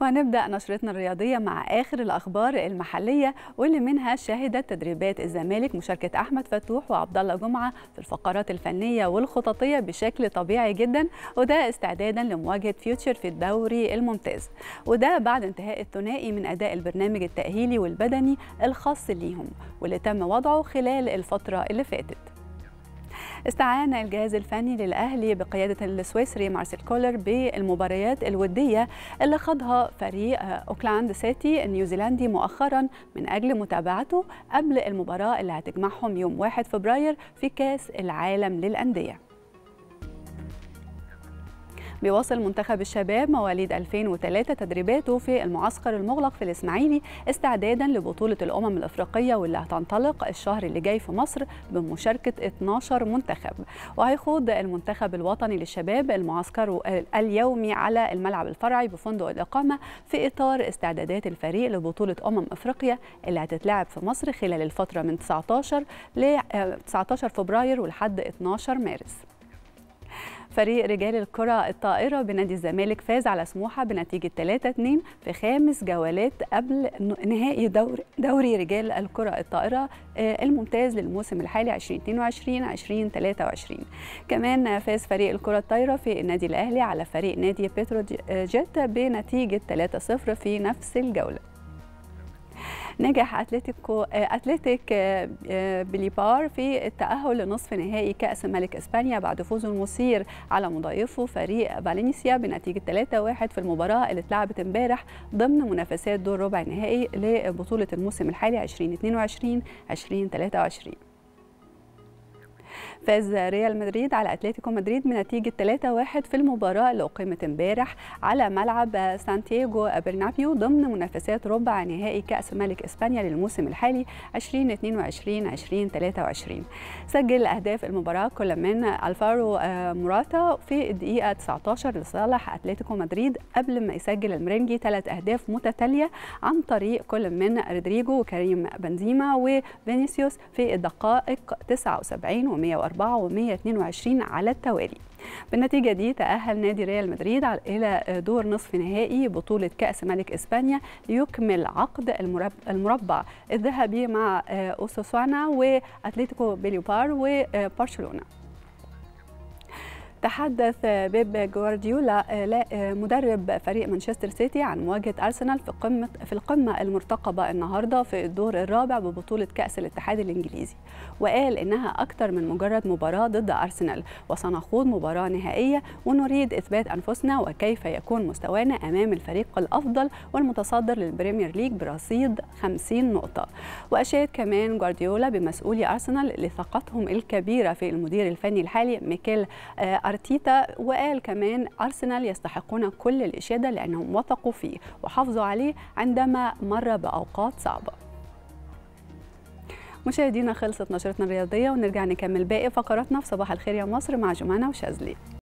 وهنبدأ نشرتنا الرياضية مع آخر الأخبار المحلية واللي منها شهدت تدريبات الزمالك مشاركة أحمد فتوح وعبد الله جمعة في الفقرات الفنية والخططية بشكل طبيعي جدا وده استعدادا لمواجهة فيوتشر في الدوري الممتاز وده بعد انتهاء الثنائي من أداء البرنامج التأهيلي والبدني الخاص ليهم واللي تم وضعه خلال الفترة اللي فاتت استعان الجهاز الفني للأهلي بقيادة السويسري مارسيل كولر بالمباريات الودية اللي خاضها فريق أوكلاند سيتي النيوزيلندي مؤخرا من أجل متابعته قبل المباراة اللي هتجمعهم يوم 1 فبراير في كاس العالم للأندية بيواصل منتخب الشباب مواليد 2003 تدريباته في المعسكر المغلق في الإسماعيلي استعدادا لبطولة الأمم الإفريقية واللي هتنطلق الشهر اللي جاي في مصر بمشاركة 12 منتخب وهيخوض المنتخب الوطني للشباب المعسكر اليومي على الملعب الفرعي بفندق الإقامة في إطار استعدادات الفريق لبطولة أمم أفريقيا اللي هتتلعب في مصر خلال الفترة من 19 ل 19 فبراير ولحد 12 مارس فريق رجال الكرة الطائرة بنادي الزمالك فاز على سموحة بنتيجة 3-2 في خامس جولات قبل نهائي دوري, دوري رجال الكرة الطائرة آه، الممتاز للموسم الحالي 2022-2023 كمان فاز فريق الكرة الطائرة في النادي الأهلي على فريق نادي بترو جيت آه، بنتيجة 3-0 في نفس الجولة نجح أتلتيكو أتلتيك آه، آه، بليبار في التأهل لنصف نهائي كأس ملك إسبانيا بعد فوزه المثير على مضايفه فريق فالنسيا بنتيجة 3-1 في المباراة اللي اتلعبت امبارح ضمن منافسات دور ربع النهائي لبطولة الموسم الحالي 2022 2023 فاز ريال مدريد على اتلتيكو مدريد بنتيجه 3-1 في المباراه اللي اقيمت امبارح على ملعب سانتياغو برنابيو ضمن منافسات ربع نهائي كاس ملك اسبانيا للموسم الحالي 2022 2023 سجل اهداف المباراه كل من الفارو آه، موراتا في الدقيقه 19 لصالح اتلتيكو مدريد قبل ما يسجل المرنجي ثلاث اهداف متتاليه عن طريق كل من رودريجو وكريم بنزيما وفينيسيوس في الدقائق 79 و104 422 و 122 على التوالي بالنتيجة دي تأهل نادي ريال مدريد إلى دور نصف نهائي بطولة كأس ملك إسبانيا ليكمل عقد المربع الذهبي مع آه، أوساسونا وأتلتيكو بيليوبار وبرشلونة آه، تحدث بيب جوارديولا آه، آه، مدرب فريق مانشستر سيتي عن مواجهة أرسنال في قمة في القمة المرتقبة النهاردة في الدور الرابع ببطولة كأس الاتحاد الإنجليزي وقال إنها أكثر من مجرد مباراة ضد أرسنال وسنخوض مباراة نهائية ونريد إثبات أنفسنا وكيف يكون مستوانا أمام الفريق الأفضل والمتصدر للبريمير ليج برصيد 50 نقطة وأشاد كمان جوارديولا بمسؤولي أرسنال لثقتهم الكبيرة في المدير الفني الحالي ميكيل أرسنال آه، أرتيتا وقال كمان أرسنال يستحقون كل الإشادة لأنهم وثقوا فيه وحافظوا عليه عندما مر بأوقات صعبة مشاهدينا خلصت نشرتنا الرياضية ونرجع نكمل باقي فقراتنا في صباح الخير يا مصر مع جمانة وشاذلي